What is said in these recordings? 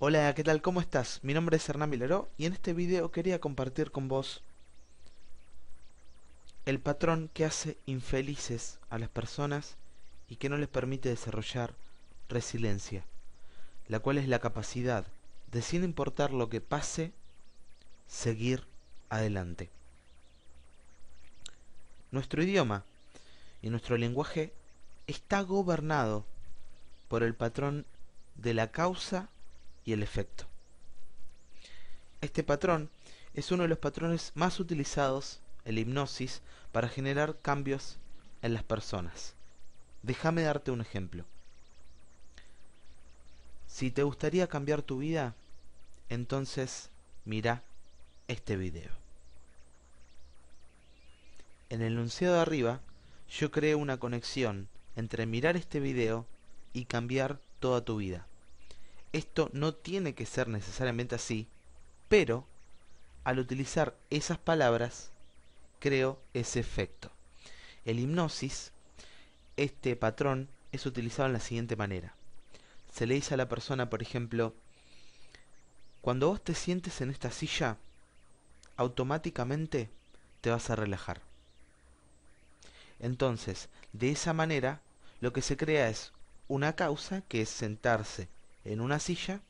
Hola, ¿qué tal? ¿Cómo estás? Mi nombre es Hernán Milero y en este video quería compartir con vos el patrón que hace infelices a las personas y que no les permite desarrollar resiliencia, la cual es la capacidad de sin importar lo que pase, seguir adelante. Nuestro idioma y nuestro lenguaje está gobernado por el patrón de la causa y el efecto. Este patrón es uno de los patrones más utilizados en hipnosis para generar cambios en las personas. Déjame darte un ejemplo. Si te gustaría cambiar tu vida, entonces mira este video. En el enunciado de arriba, yo creé una conexión entre mirar este video y cambiar toda tu vida. Esto no tiene que ser necesariamente así, pero al utilizar esas palabras creo ese efecto. El hipnosis, este patrón, es utilizado en la siguiente manera. Se le dice a la persona, por ejemplo, cuando vos te sientes en esta silla, automáticamente te vas a relajar. Entonces, de esa manera, lo que se crea es una causa que es sentarse en una silla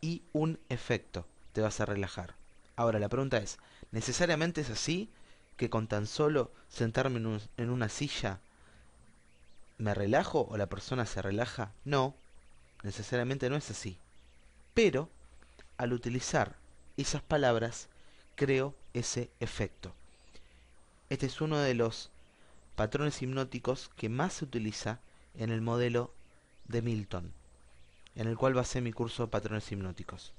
y un efecto te vas a relajar. Ahora la pregunta es, ¿necesariamente es así que con tan solo sentarme en, una silla me relajo o la persona se relaja? No, necesariamente no es así. Pero al utilizar esas palabras creo ese efecto. Este es uno de los patrones hipnóticos que más se utiliza en el modelo de Milton en el cual basé mi curso Patrones Hipnóticos.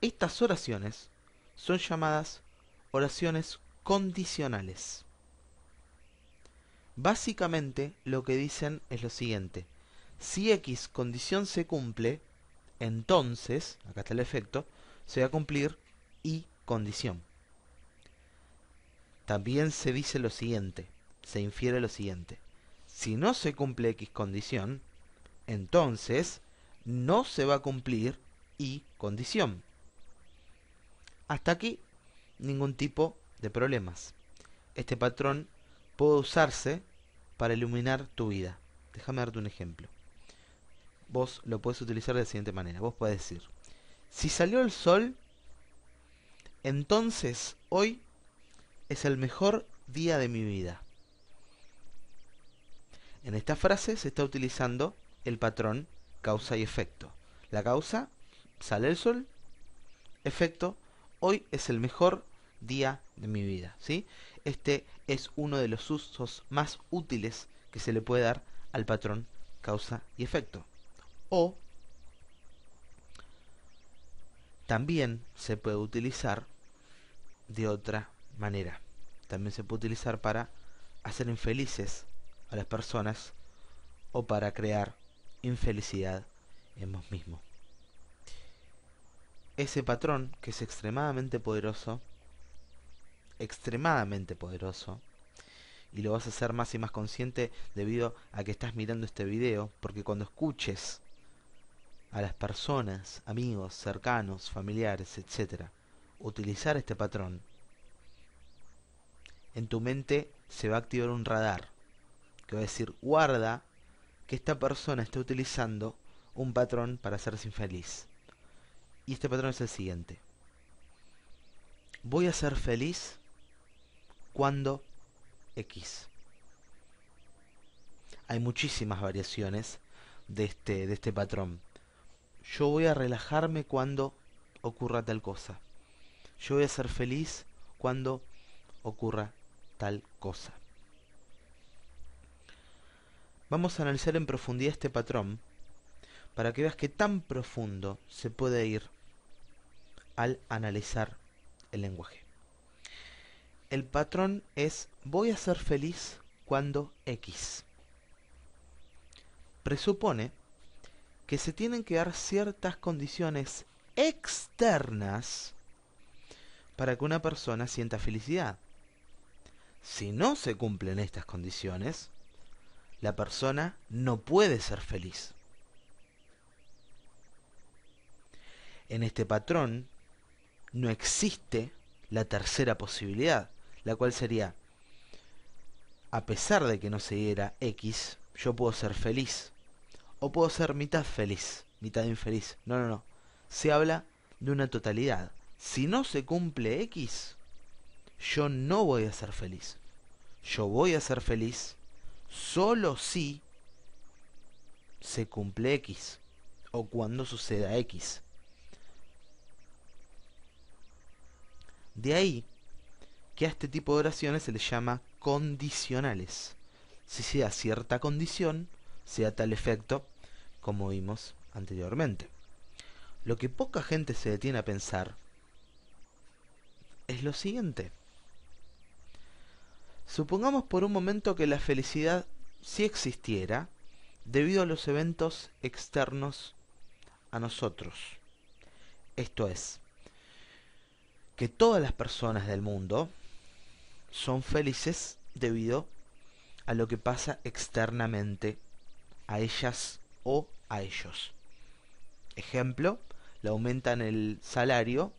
Estas oraciones son llamadas oraciones condicionales. Básicamente lo que dicen es lo siguiente. Si X condición se cumple, entonces, acá está el efecto, se va a cumplir Y condición. También se dice lo siguiente, se infiere lo siguiente. Si no se cumple X condición, entonces no se va a cumplir y condición. Hasta aquí ningún tipo de problemas. Este patrón puede usarse para iluminar tu vida. Déjame darte un ejemplo. Vos lo puedes utilizar de la siguiente manera. Vos puedes decir, si salió el sol, entonces hoy es el mejor día de mi vida. En esta frase se está utilizando el patrón causa y efecto. La causa, sale el sol, efecto, hoy es el mejor día de mi vida, ¿sí? Este es uno de los usos más útiles que se le puede dar al patrón causa y efecto. O también se puede utilizar de otra manera. También se puede utilizar para hacer infelices a las personas o para crear infelicidad en vos mismo. Ese patrón, que es extremadamente poderoso, extremadamente poderoso, y lo vas a hacer más y más consciente debido a que estás mirando este video, porque cuando escuches a las personas, amigos, cercanos, familiares, etcétera, utilizar este patrón, en tu mente se va a activar un radar que va a decir guarda que esta persona está utilizando un patrón para hacerse infeliz. Y este patrón es el siguiente. Voy a ser feliz cuando X. Hay muchísimas variaciones de este, de este patrón. Yo voy a relajarme cuando ocurra tal cosa. Yo voy a ser feliz cuando ocurra tal cosa. Vamos a analizar en profundidad este patrón para que veas que tan profundo se puede ir al analizar el lenguaje. El patrón es voy a ser feliz cuando X. Presupone que se tienen que dar ciertas condiciones externas para que una persona sienta felicidad. Si no se cumplen estas condiciones, la persona no puede ser feliz. En este patrón no existe la tercera posibilidad, la cual sería, a pesar de que no se diera X, yo puedo ser feliz. O puedo ser mitad feliz, mitad infeliz. No, no, no. Se habla de una totalidad. Si no se cumple X, yo no voy a ser feliz. Yo voy a ser feliz solo si se cumple X o cuando suceda X. De ahí que a este tipo de oraciones se les llama condicionales. Si sea cierta condición, sea tal efecto, como vimos anteriormente. Lo que poca gente se detiene a pensar es lo siguiente. Supongamos por un momento que la felicidad sí existiera debido a los eventos externos a nosotros. Esto es, que todas las personas del mundo son felices debido a lo que pasa externamente a ellas o a ellos. Ejemplo, le aumentan el salario,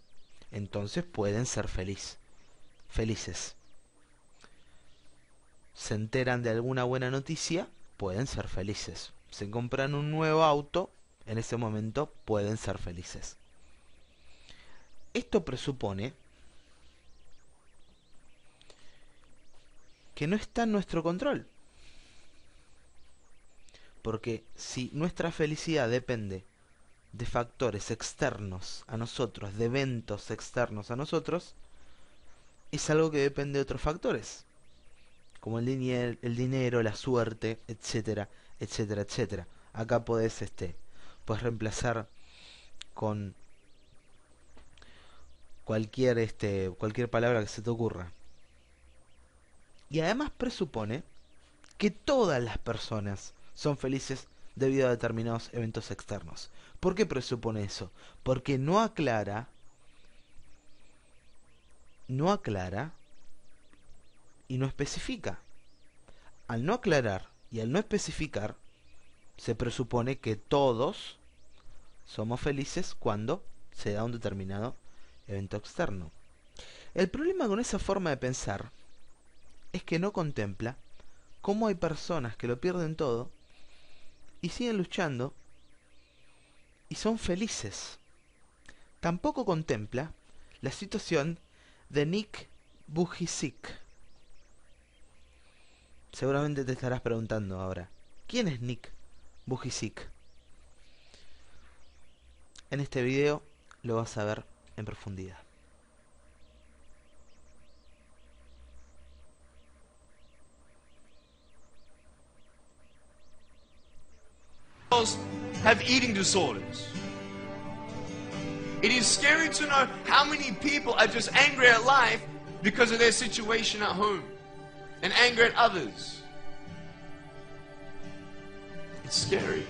entonces pueden ser feliz, felices se enteran de alguna buena noticia, pueden ser felices. Se compran un nuevo auto, en ese momento pueden ser felices. Esto presupone que no está en nuestro control. Porque si nuestra felicidad depende de factores externos a nosotros, de eventos externos a nosotros, es algo que depende de otros factores como el, dinero, la suerte, etcétera, etcétera, etcétera. Acá podés, este, reemplazar con cualquier, este, cualquier palabra que se te ocurra. Y además presupone que todas las personas son felices debido a determinados eventos externos. ¿Por qué presupone eso? Porque no aclara, no aclara y no especifica. Al no aclarar y al no especificar, se presupone que todos somos felices cuando se da un determinado evento externo. El problema con esa forma de pensar es que no contempla cómo hay personas que lo pierden todo y siguen luchando y son felices. Tampoco contempla la situación de Nick Bujicic, Seguramente te estarás preguntando ahora, ¿quién es Nick Bujicic? En este video lo vas a ver en profundidad. Have eating disorders. It is scary to know how many people are just angry at life because of their situation at home. and anger at others. It's scary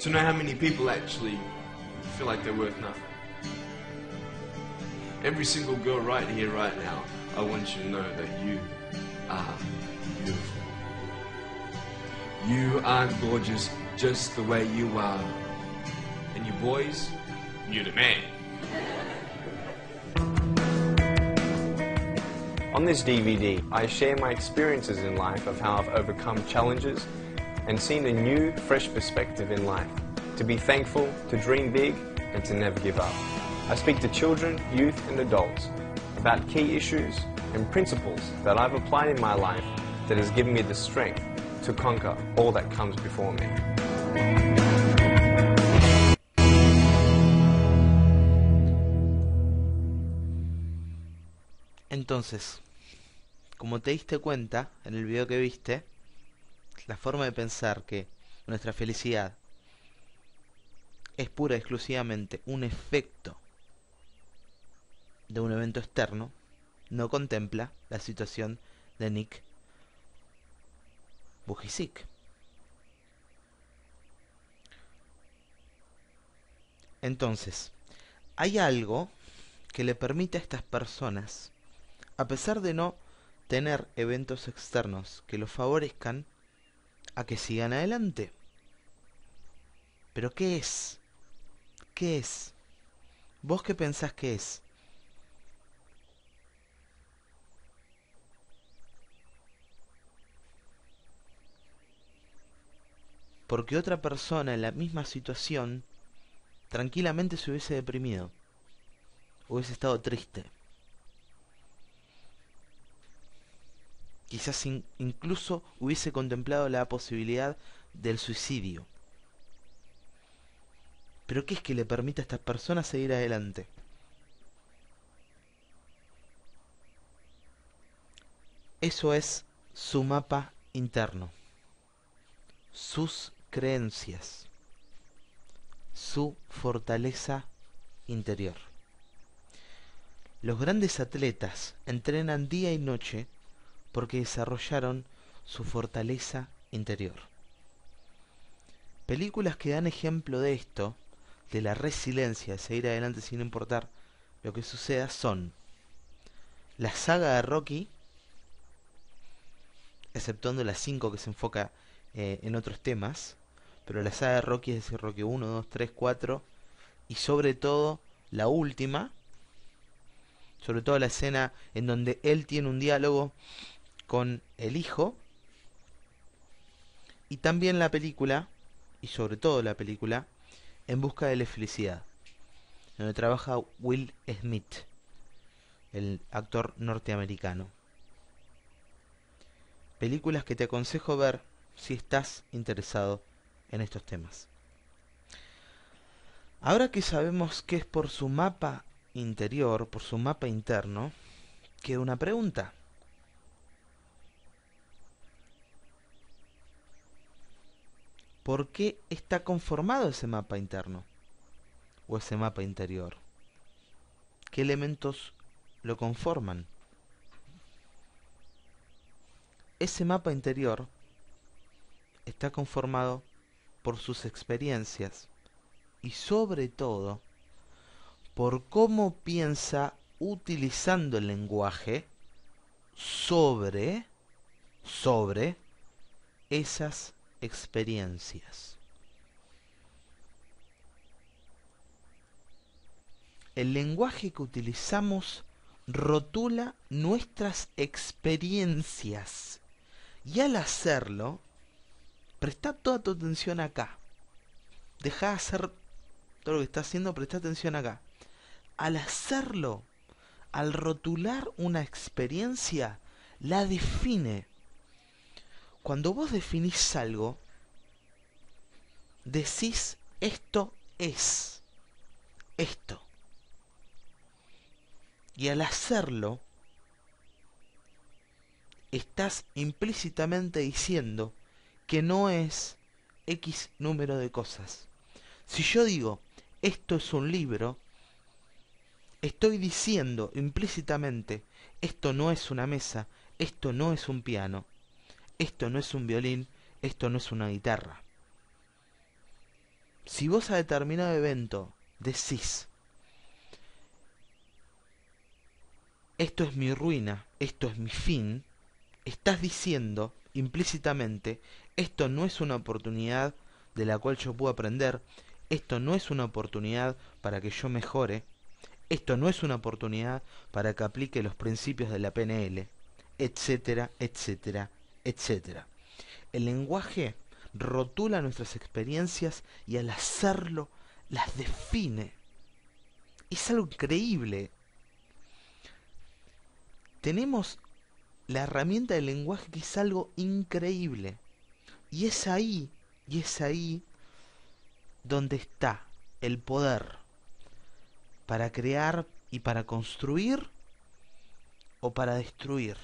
to know how many people actually feel like they're worth nothing. Every single girl right here, right now, I want you to know that you are beautiful. You are gorgeous just the way you are. And you boys, you're the man. On this DVD, I share my experiences in life of how I've overcome challenges and seen a new, fresh perspective in life. To be thankful, to dream big, and to never give up. I speak to children, youth, and adults about key issues and principles that I've applied in my life that has given me the strength to conquer all that comes before me. Entonces, como te diste cuenta en el video que viste, la forma de pensar que nuestra felicidad es pura y exclusivamente un efecto de un evento externo, no contempla la situación de Nick Bujicic. Entonces, hay algo que le permite a estas personas a pesar de no tener eventos externos que los favorezcan a que sigan adelante. Pero ¿qué es? ¿Qué es? ¿Vos qué pensás que es? Porque otra persona en la misma situación tranquilamente se hubiese deprimido, hubiese estado triste. quizás incluso hubiese contemplado la posibilidad del suicidio. Pero ¿qué es que le permite a estas personas seguir adelante? Eso es su mapa interno, sus creencias, su fortaleza interior. Los grandes atletas entrenan día y noche porque desarrollaron su fortaleza interior. Películas que dan ejemplo de esto, de la resiliencia, de seguir adelante sin importar lo que suceda, son la saga de Rocky, exceptuando las 5 que se enfoca eh, en otros temas, pero la saga de Rocky es decir, Rocky 1, 2, 3, 4, y sobre todo la última, sobre todo la escena en donde él tiene un diálogo con El Hijo. Y también la película, y sobre todo la película, En Busca de la Felicidad, donde trabaja Will Smith, el actor norteamericano. Películas que te aconsejo ver si estás interesado en estos temas. Ahora que sabemos que es por su mapa interior, por su mapa interno, queda una pregunta. por qué está conformado ese mapa interno o ese mapa interior. ¿Qué elementos lo conforman? Ese mapa interior está conformado por sus experiencias y sobre todo por cómo piensa utilizando el lenguaje sobre sobre esas experiencias. El lenguaje que utilizamos rotula nuestras experiencias y al hacerlo, presta toda tu atención acá. Deja hacer todo lo que estás haciendo, presta atención acá. Al hacerlo, al rotular una experiencia, la define cuando vos definís algo, decís esto es esto. Y al hacerlo, estás implícitamente diciendo que no es X número de cosas. Si yo digo, esto es un libro, estoy diciendo implícitamente, esto no es una mesa, esto no es un piano, esto no es un violín, esto no es una guitarra. Si vos a determinado evento decís, esto es mi ruina, esto es mi fin, estás diciendo implícitamente, esto no es una oportunidad de la cual yo puedo aprender, esto no es una oportunidad para que yo mejore, esto no es una oportunidad para que aplique los principios de la PNL, etcétera, etcétera, etcétera. El lenguaje rotula nuestras experiencias y al hacerlo las define. Es algo increíble. Tenemos la herramienta del lenguaje que es algo increíble. Y es ahí, y es ahí donde está el poder para crear y para construir o para destruir.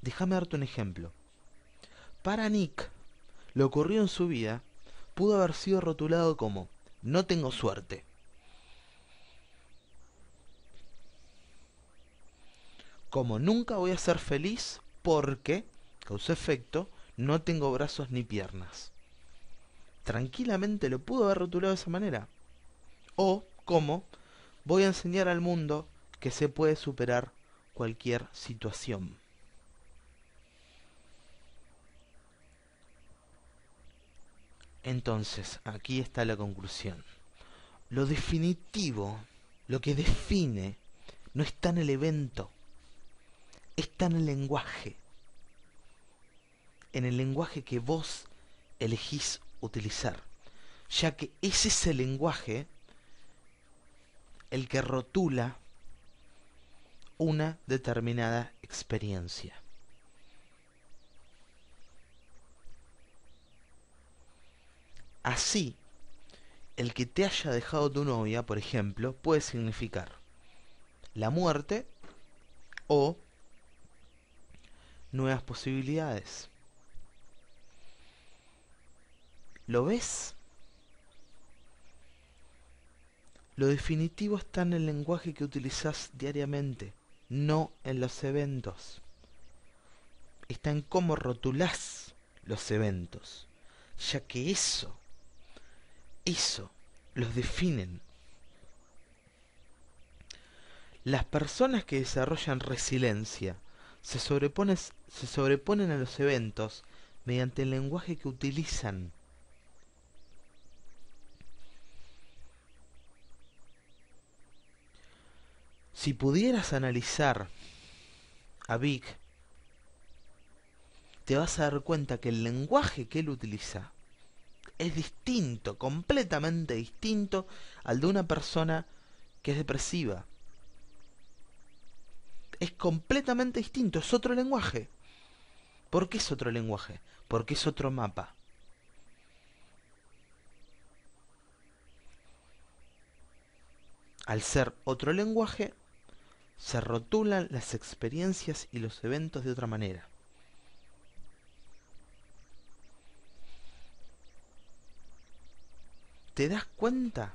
Déjame darte un ejemplo. Para Nick, lo ocurrido en su vida pudo haber sido rotulado como no tengo suerte. Como nunca voy a ser feliz porque, causa efecto, no tengo brazos ni piernas. Tranquilamente lo pudo haber rotulado de esa manera. O como voy a enseñar al mundo que se puede superar cualquier situación. Entonces, aquí está la conclusión. Lo definitivo, lo que define, no está en el evento, está en el lenguaje. En el lenguaje que vos elegís utilizar. Ya que es ese lenguaje el que rotula una determinada experiencia. Así, el que te haya dejado tu novia, por ejemplo, puede significar la muerte o nuevas posibilidades. ¿Lo ves? Lo definitivo está en el lenguaje que utilizas diariamente, no en los eventos. Está en cómo rotulás los eventos, ya que eso eso, los definen. Las personas que desarrollan resiliencia se, sobreponen, se sobreponen a los eventos mediante el lenguaje que utilizan. Si pudieras analizar a Vic, te vas a dar cuenta que el lenguaje que él utiliza es distinto, completamente distinto al de una persona que es depresiva. Es completamente distinto, es otro lenguaje. ¿Por qué es otro lenguaje? Porque es otro mapa. Al ser otro lenguaje, se rotulan las experiencias y los eventos de otra manera. ¿Te das cuenta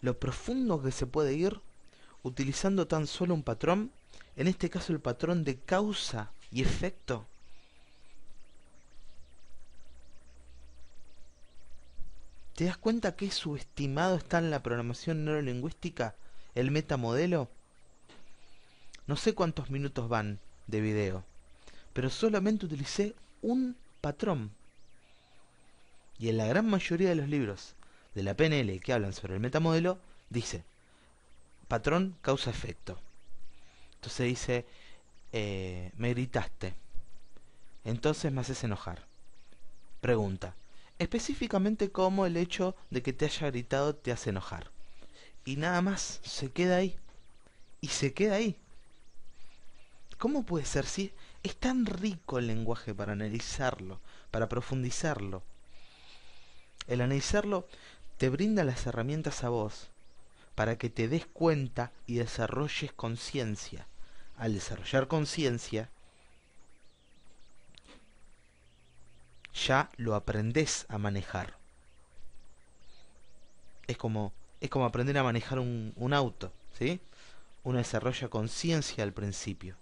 lo profundo que se puede ir utilizando tan solo un patrón? En este caso el patrón de causa y efecto. ¿Te das cuenta que subestimado está en la programación neurolingüística el metamodelo? No sé cuántos minutos van de video, pero solamente utilicé un patrón. Y en la gran mayoría de los libros de la PNL que hablan sobre el metamodelo, dice, patrón causa-efecto. Entonces dice, eh, me gritaste, entonces me haces enojar. Pregunta, específicamente cómo el hecho de que te haya gritado te hace enojar. Y nada más, se queda ahí. Y se queda ahí. ¿Cómo puede ser si es tan rico el lenguaje para analizarlo, para profundizarlo? El analizarlo te brinda las herramientas a vos para que te des cuenta y desarrolles conciencia. Al desarrollar conciencia, ya lo aprendes a manejar. Es como, es como aprender a manejar un, un auto, ¿sí? Uno desarrolla conciencia al principio.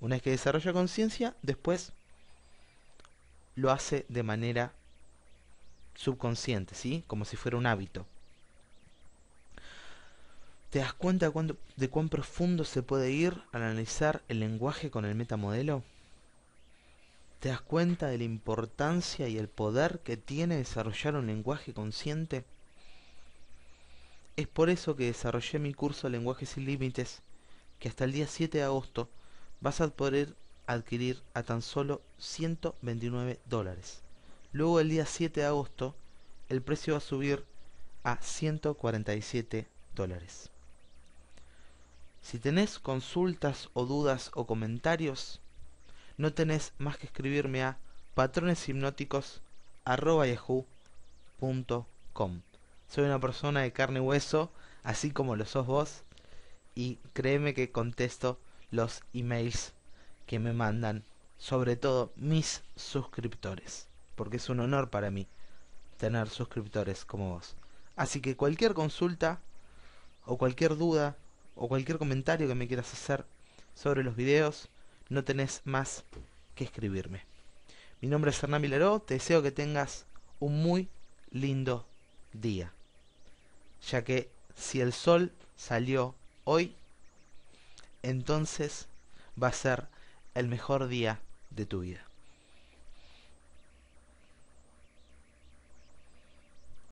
Una vez que desarrolla conciencia, después lo hace de manera subconsciente, ¿sí? Como si fuera un hábito. ¿Te das cuenta de, cuán profundo se puede ir al analizar el lenguaje con el metamodelo? ¿Te das cuenta de la importancia y el poder que tiene desarrollar un lenguaje consciente? Es por eso que desarrollé mi curso lenguajes sin Límites, que hasta el día 7 de agosto vas a poder adquirir a tan solo 129 dólares. Luego el día 7 de agosto el precio va a subir a 147 dólares. Si tenés consultas o dudas o comentarios, no tenés más que escribirme a patrones Soy una persona de carne y hueso, así como lo sos vos, y créeme que contesto los emails que me mandan, sobre todo mis suscriptores porque es un honor para mí tener suscriptores como vos. Así que cualquier consulta o cualquier duda o cualquier comentario que me quieras hacer sobre los videos, no tenés más que escribirme. Mi nombre es Hernán Vilaró, te deseo que tengas un muy lindo día, ya que si el sol salió hoy, entonces va a ser el mejor día de tu vida.